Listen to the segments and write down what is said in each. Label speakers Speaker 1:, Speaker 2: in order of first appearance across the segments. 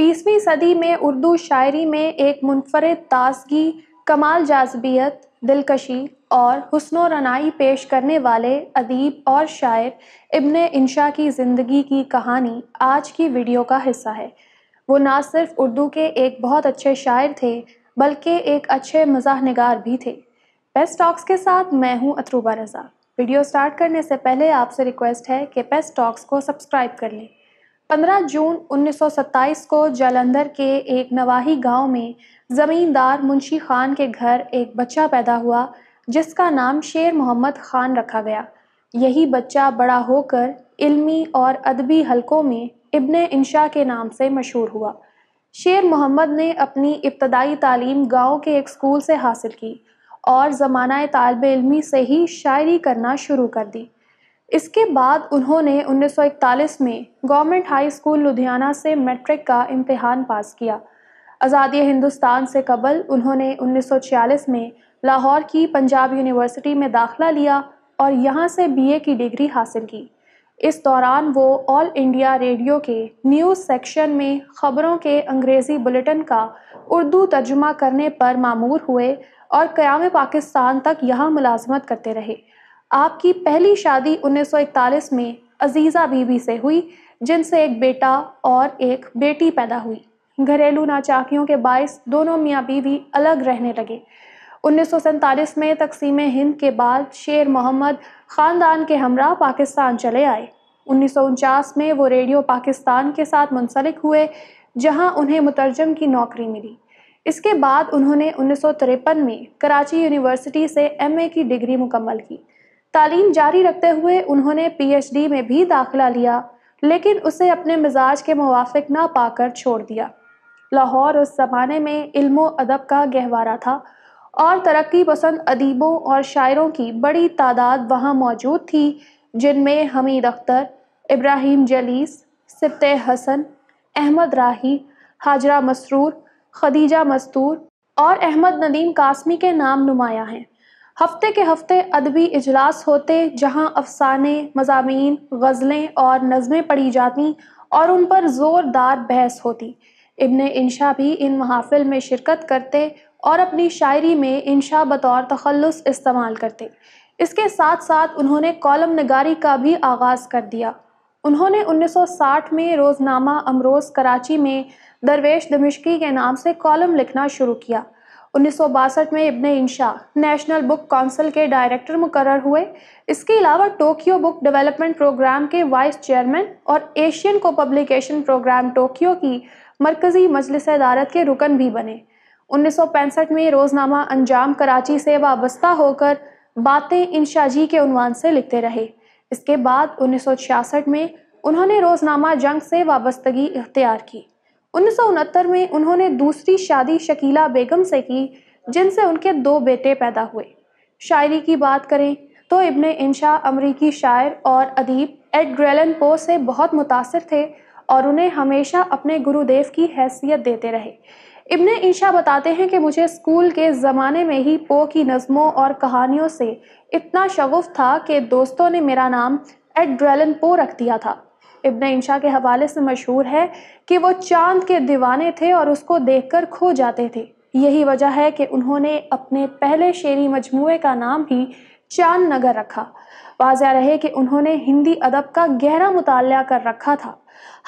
Speaker 1: बीसवीं सदी में उर्दू शायरी में एक मुनफरद ताजगी कमाल जाजबियत दिलकशी और हसन रनाई पेश करने वाले अदीब और शायर इब्न इंशा की ज़िंदगी की कहानी आज की वीडियो का हिस्सा है वो ना सिर्फ उर्दू के एक बहुत अच्छे शायर थे बल्कि एक अच्छे मज़ाह नगार भी थे पेस्ट टॉक्स के साथ मैं हूँ अतरूबा रज़ा वीडियो स्टार्ट करने से पहले आपसे रिक्वेस्ट है कि पेस्ट टॉक्स को सब्सक्राइब कर लें 15 जून 1927 को जालंधर के एक नवाही गांव में ज़मींदार मुंशी खान के घर एक बच्चा पैदा हुआ जिसका नाम शेर मोहम्मद खान रखा गया यही बच्चा बड़ा होकर इल्मी और अदबी हलकों में इबन इंशा के नाम से मशहूर हुआ शेर मोहम्मद ने अपनी इब्तदाई तालीम गांव के एक स्कूल से हासिल की और ज़माना तालब इलमी से ही शायरी करना शुरू कर दी इसके बाद उन्होंने 1941 में गवर्नमेंट हाई स्कूल लुधियाना से मैट्रिक का इम्तहान पास किया आज़ादी हिंदुस्तान से कबल उन्होंने 1946 में लाहौर की पंजाब यूनिवर्सिटी में दाखला लिया और यहाँ से बीए की डिग्री हासिल की इस दौरान वो ऑल इंडिया रेडियो के न्यूज़ सेक्शन में ख़बरों के अंग्रेज़ी बुलेटिन का उर्दू तर्जुमा करने पर मामूर हुए और क़याम पाकिस्तान तक यहाँ मुलाजमत करते रहे आपकी पहली शादी 1941 में अजीज़ा बीबी से हुई जिनसे एक बेटा और एक बेटी पैदा हुई घरेलू नाचाकियों के बायस दोनों मियाँ बीवी अलग रहने लगे उन्नीस में तकसीम हिंद के बाद शेर मोहम्मद ख़ानदान के हमरा पाकिस्तान चले आए उन्नीस में वो रेडियो पाकिस्तान के साथ मुंसलिक हुए जहां उन्हें मुतरजम की नौकरी मिली इसके बाद उन्होंने उन्नीस में कराची यूनिवर्सिटी से एमए की डिग्री मुकम्मल की तालीम जारी रखते हुए उन्होंने पीएचडी में भी दाखिला लिया लेकिन उसे अपने मिजाज के मुवाफिक ना पाकर छोड़ दिया लाहौर उस ज़माने में इल्मो अदब का गहवारा था और तरक्की पसंद अदीबों और शायरों की बड़ी तादाद वहाँ मौजूद थी जिनमें हमीद अख्तर इब्राहिम जलीस सिप्त हसन अहमद राही हाजरा मसरूर खदीजा मस्तूर और अहमद नदीम कासमी के नाम नुमाया हैं हफ्ते के हफ्ते अदबी इजलास होते जहाँ अफसाने मजामी गज़लें और नज़में पढ़ी जाती और उन पर ज़ोरदार बहस होती इबन इंशा भी इन महाफिल में शिरकत करते और अपनी शायरी में इंशा बतौर तखलस इस्तेमाल करते इसके साथ साथ उन्होंने कॉलम नगारी का भी आगाज़ कर दिया उन्होंने 1960 में रोज़नामा अमरोज़ कराची में दरवेश दमिश्की के नाम से कॉलम लिखना शुरू किया उन्नीस में Ibn Insha national book council के डायरेक्टर मुकर हुए इसके अलावा टोक्यो बुक डेवलपमेंट प्रोग्राम के वाइस चेयरमैन और Asian co publication programme Tokyo की मरकज़ी मजलिस अदारत के रुकन भी बने उन्नीस में रोज़नामा अंजाम कराची से वाबस्ता होकर बातें जी के उनवान से लिखते रहे इसके बाद उन्नीस में उन्होंने रोज़नामा जंग से वाबस्तगी इख्तियार की उन्नीस में उन्होंने दूसरी शादी शकीला बेगम से की जिनसे उनके दो बेटे पैदा हुए शायरी की बात करें तो इब्न इंशा अमरीकी शायर और अदीब ग्रेलन पो से बहुत मुतासर थे और उन्हें हमेशा अपने गुरुदेव की हैसियत देते रहे इबन इंशा बताते हैं कि मुझे स्कूल के ज़माने में ही पो की नज़मों और कहानियों से इतना शगुफ़ था कि दोस्तों ने मेरा नाम एड ग्रेलन पो रख दिया था इब्न इंशा के हवाले से मशहूर है कि वो चांद के दीवाने थे और उसको देखकर खो जाते थे यही वजह है कि उन्होंने अपने पहले शेरी मजमू का नाम ही चांद नगर रखा वाजह रहे कि उन्होंने हिंदी अदब का गहरा मुताल कर रखा था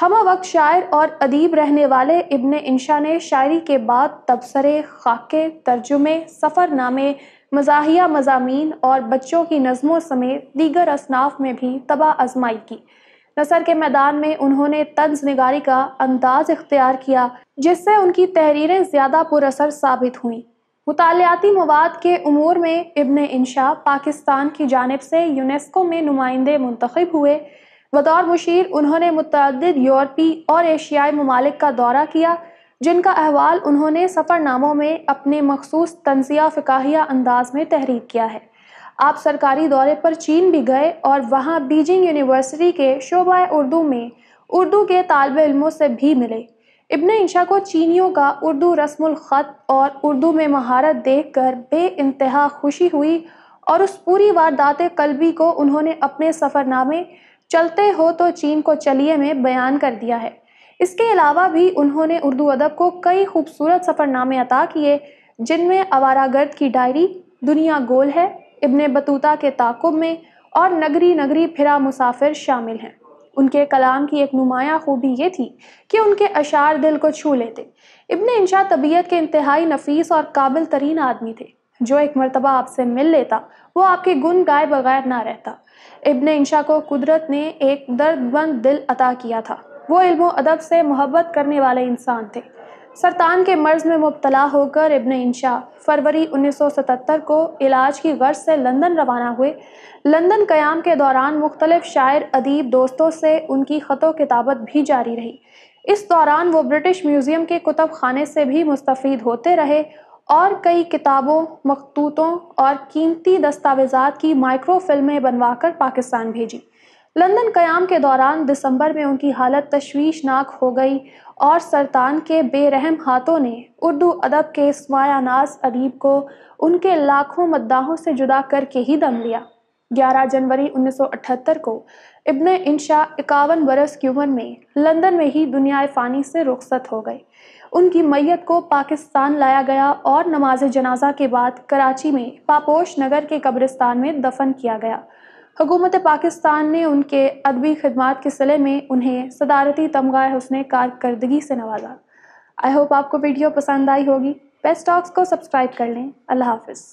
Speaker 1: हम वक्त शायर और अदीब रहने वाले इब्न इंशा ने शायरी के बाद तबसरे खाके तर्जुमे सफ़रनामे मजाहिया मजामी और बच्चों की नज़मों समेत दीगर असनाफ में भी तबाह आजमाई की नसर के मैदान में उन्होंने तंज निगारी का अंदाज इख्तियार किया जिससे उनकी तहरीरें ज़्यादा पुरसर साबित हुईं मुतालियाती मवाद के अमूर में इबन इंशा पाकिस्तान की जानब से यूनेस्को में नुमाइंदे मुंतखब हुए बतौर मुशीर उन्होंने मुतद यूरोपी और एशियाई ममालिक का दौरा किया जिनका अहवाल उन्होंने सफ़रनामों में अपने मखसूस तनजिया फ़िकाहिया अंदाज में तहरीर किया है आप सरकारी दौरे पर चीन भी गए और वहाँ बीजिंग यूनिवर्सिटी के शोबा उर्दू में उर्दू के तालब इलमों से भी मिले इबन इंशा को चीनियों का उर्दू रस्म ख़त और उर्दू में महारत देख कर बे इंतहा खुशी हुई और उस पूरी वारदात कलबी को उन्होंने अपने सफ़रनामे चलते हो तो चीन को चलिए में बयान कर दिया है इसके अलावा भी उन्होंने उर्दू अदब को कई खूबसूरत सफ़रनामे अता किए जिनमें गर्द की डायरी दुनिया गोल है इबन बतूता के ताकुब में और नगरी नगरी फिरा मुसाफिर शामिल हैं उनके कलाम की एक नुमाया खूबी ये थी कि उनके अशार दिल को छू लेते इबन इंशा तबीयत के इंतहाई नफीस और काबिल तरीन आदमी थे जो एक मरतबा आपसे मिल लेता वो आपके गुन गाए बगैर ना रहता इबन इंशा को कुदरत ने एक दर्दबंद दिल अता किया था वो इल्म अदब से मोहब्बत करने वाले इंसान थे सरतान के मर्ज में मुबतला होकर इब्न इंशा फरवरी 1977 को इलाज की गर्ज से लंदन रवाना हुए लंदन क़याम के दौरान मुख्तलिफ शायर अदीब दोस्तों से उनकी ख़त किताबत भी जारी रही इस दौरान वो ब्रिटिश म्यूज़ियम के कुतुब खाने से भी मुस्तफ़ होते रहे और कई किताबों मखतूतों और कीमती दस्तावेजात की माइक्रो फिल्में कर पाकिस्तान भेजी लंदन क़याम के दौरान दिसंबर में उनकी हालत तशवीशनाक हो गई और सरतान के बेरहम हाथों ने उर्दू अदब के स्मायानास अदीब को उनके लाखों मद्दाहों से जुदा करके ही दम लिया 11 जनवरी 1978 को इब्न इंशा इक्यावन बरस की उम्र में लंदन में ही दुनिया फ़ानी से रुखसत हो गए उनकी मैयत को पाकिस्तान लाया गया और नमाज जनाजा के बाद कराची में पापोश नगर के कब्रिस्तान में दफन किया गया हुकूमत पाकिस्तान ने उनके अदबी खदमात के सिले में उन्हें सदारती तमगा हसन कारकर्दगी से नवाजा आई होप आपको वीडियो पसंद आई होगी बेस्ट टॉक्स को सब्सक्राइब कर लें अल्लाह हाफिज़